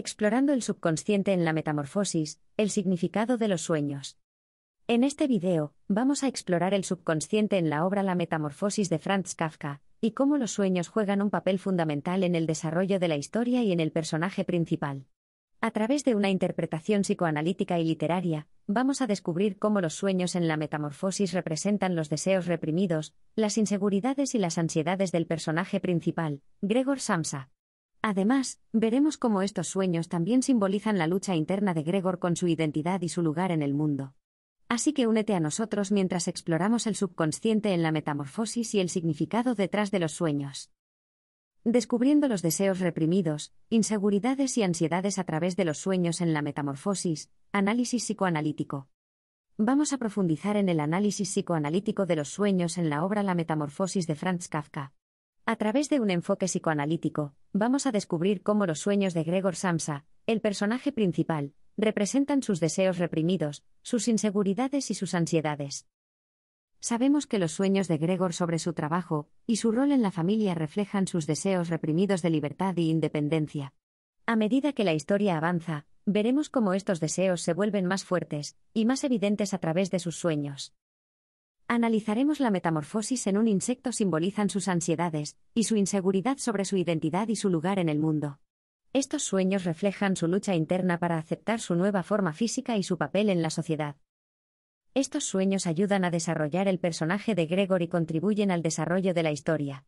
Explorando el subconsciente en la metamorfosis, el significado de los sueños. En este video, vamos a explorar el subconsciente en la obra La metamorfosis de Franz Kafka, y cómo los sueños juegan un papel fundamental en el desarrollo de la historia y en el personaje principal. A través de una interpretación psicoanalítica y literaria, vamos a descubrir cómo los sueños en la metamorfosis representan los deseos reprimidos, las inseguridades y las ansiedades del personaje principal, Gregor Samsa. Además, veremos cómo estos sueños también simbolizan la lucha interna de Gregor con su identidad y su lugar en el mundo. Así que únete a nosotros mientras exploramos el subconsciente en la metamorfosis y el significado detrás de los sueños. Descubriendo los deseos reprimidos, inseguridades y ansiedades a través de los sueños en la metamorfosis, análisis psicoanalítico. Vamos a profundizar en el análisis psicoanalítico de los sueños en la obra La Metamorfosis de Franz Kafka. A través de un enfoque psicoanalítico, vamos a descubrir cómo los sueños de Gregor Samsa, el personaje principal, representan sus deseos reprimidos, sus inseguridades y sus ansiedades. Sabemos que los sueños de Gregor sobre su trabajo y su rol en la familia reflejan sus deseos reprimidos de libertad y independencia. A medida que la historia avanza, veremos cómo estos deseos se vuelven más fuertes y más evidentes a través de sus sueños. Analizaremos la metamorfosis en un insecto simbolizan sus ansiedades, y su inseguridad sobre su identidad y su lugar en el mundo. Estos sueños reflejan su lucha interna para aceptar su nueva forma física y su papel en la sociedad. Estos sueños ayudan a desarrollar el personaje de Gregor y contribuyen al desarrollo de la historia.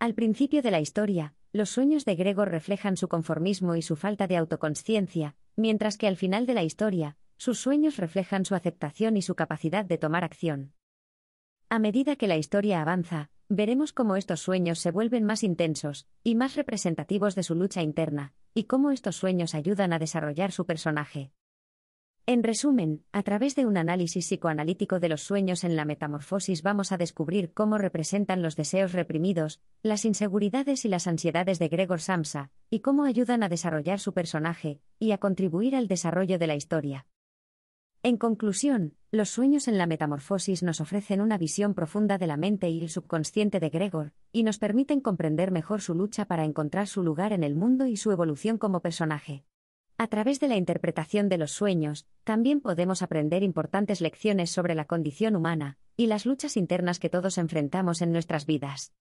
Al principio de la historia, los sueños de Gregor reflejan su conformismo y su falta de autoconsciencia, mientras que al final de la historia, sus sueños reflejan su aceptación y su capacidad de tomar acción. A medida que la historia avanza, veremos cómo estos sueños se vuelven más intensos y más representativos de su lucha interna, y cómo estos sueños ayudan a desarrollar su personaje. En resumen, a través de un análisis psicoanalítico de los sueños en la metamorfosis vamos a descubrir cómo representan los deseos reprimidos, las inseguridades y las ansiedades de Gregor Samsa, y cómo ayudan a desarrollar su personaje, y a contribuir al desarrollo de la historia. En conclusión, los sueños en la metamorfosis nos ofrecen una visión profunda de la mente y el subconsciente de Gregor, y nos permiten comprender mejor su lucha para encontrar su lugar en el mundo y su evolución como personaje. A través de la interpretación de los sueños, también podemos aprender importantes lecciones sobre la condición humana, y las luchas internas que todos enfrentamos en nuestras vidas.